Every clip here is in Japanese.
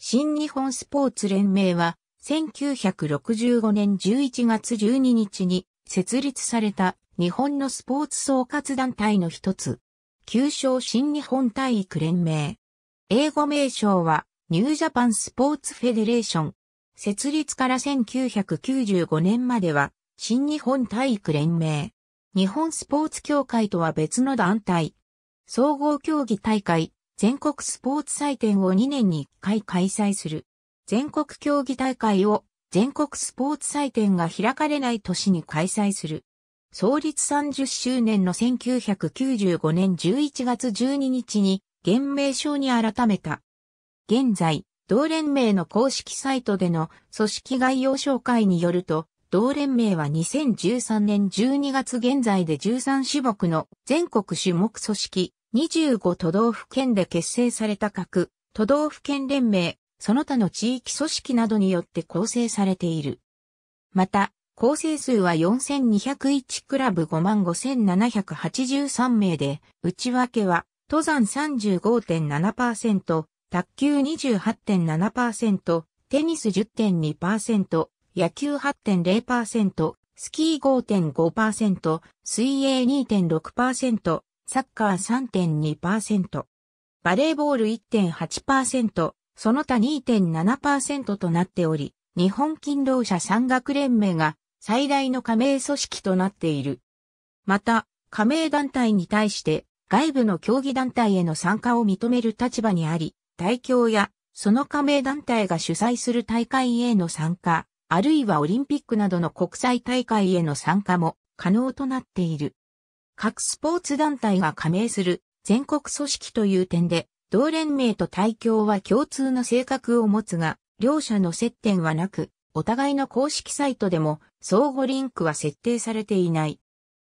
新日本スポーツ連盟は、1965年11月12日に設立された日本のスポーツ総括団体の一つ、旧称新日本体育連盟。英語名称は、ニュージャパンスポーツフェデレーション。設立から1995年までは、新日本体育連盟。日本スポーツ協会とは別の団体。総合競技大会、全国スポーツ祭典を2年に1回開催する。全国競技大会を全国スポーツ祭典が開かれない年に開催する。創立30周年の1995年11月12日に、現名称に改めた。現在、同連盟の公式サイトでの組織概要紹介によると、同連盟は2013年12月現在で13種目の全国種目組織25都道府県で結成された各都道府県連盟、その他の地域組織などによって構成されている。また、構成数は4201クラブ55783名で、内訳は、登山35.7%、卓球28.7%、テニス10.2%、野球8.0%、スキー5.5%、水泳2.6%、サッカー3.2%、バレーボール1.8%、その他2.7%となっており、日本勤労者産学連盟が最大の加盟組織となっている。また、加盟団体に対して外部の競技団体への参加を認める立場にあり、大協やその加盟団体が主催する大会への参加、あるいはオリンピックなどの国際大会への参加も可能となっている。各スポーツ団体が加盟する全国組織という点で、同連盟と対協は共通の性格を持つが、両者の接点はなく、お互いの公式サイトでも相互リンクは設定されていない。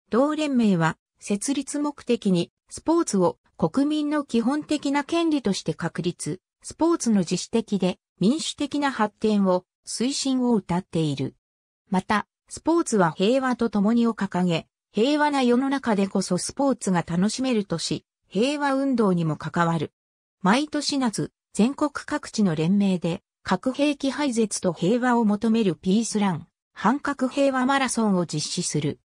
同連盟は設立目的にスポーツを国民の基本的な権利として確立、スポーツの自主的で民主的な発展を推進を謳っている。また、スポーツは平和と共にを掲げ、平和な世の中でこそスポーツが楽しめるとし、平和運動にも関わる。毎年夏、全国各地の連盟で、核兵器廃絶と平和を求めるピースラン、反核平和マラソンを実施する。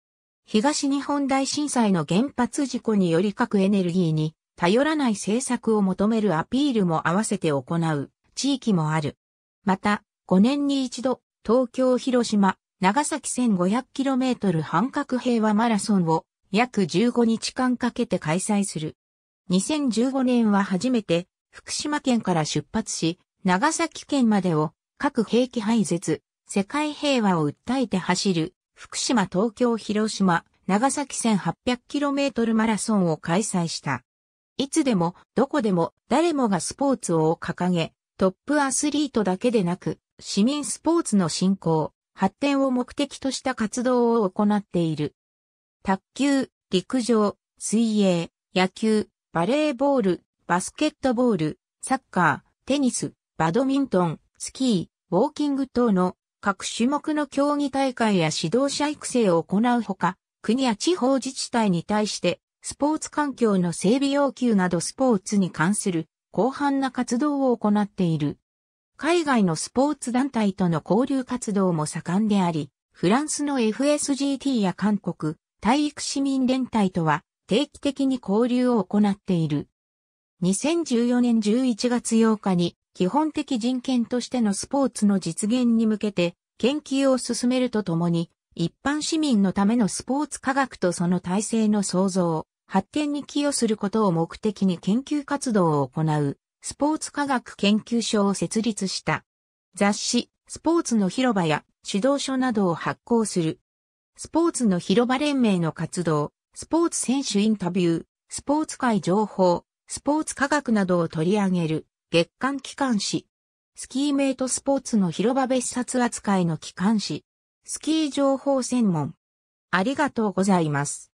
東日本大震災の原発事故により核エネルギーに頼らない政策を求めるアピールも合わせて行う地域もある。また、5年に一度、東京広島、長崎 1500km 半角平和マラソンを約15日間かけて開催する。2015年は初めて福島県から出発し、長崎県までを核兵器廃絶、世界平和を訴えて走る福島東京広島長崎 1800km マラソンを開催した。いつでも、どこでも、誰もがスポーツを掲げ、トップアスリートだけでなく、市民スポーツの振興、発展を目的とした活動を行っている。卓球、陸上、水泳、野球、バレーボール、バスケットボール、サッカー、テニス、バドミントン、スキー、ウォーキング等の各種目の競技大会や指導者育成を行うほか、国や地方自治体に対してスポーツ環境の整備要求などスポーツに関する広範な活動を行っている。海外のスポーツ団体との交流活動も盛んであり、フランスの FSGT や韓国、体育市民連帯とは定期的に交流を行っている。2014年11月8日に基本的人権としてのスポーツの実現に向けて研究を進めるとともに一般市民のためのスポーツ科学とその体制の創造、発展に寄与することを目的に研究活動を行うスポーツ科学研究所を設立した。雑誌、スポーツの広場や指導書などを発行する。スポーツの広場連盟の活動、スポーツ選手インタビュー、スポーツ界情報、スポーツ科学などを取り上げる月刊機関誌。スキーメイトスポーツの広場別冊扱いの機関誌。スキー情報専門。ありがとうございます。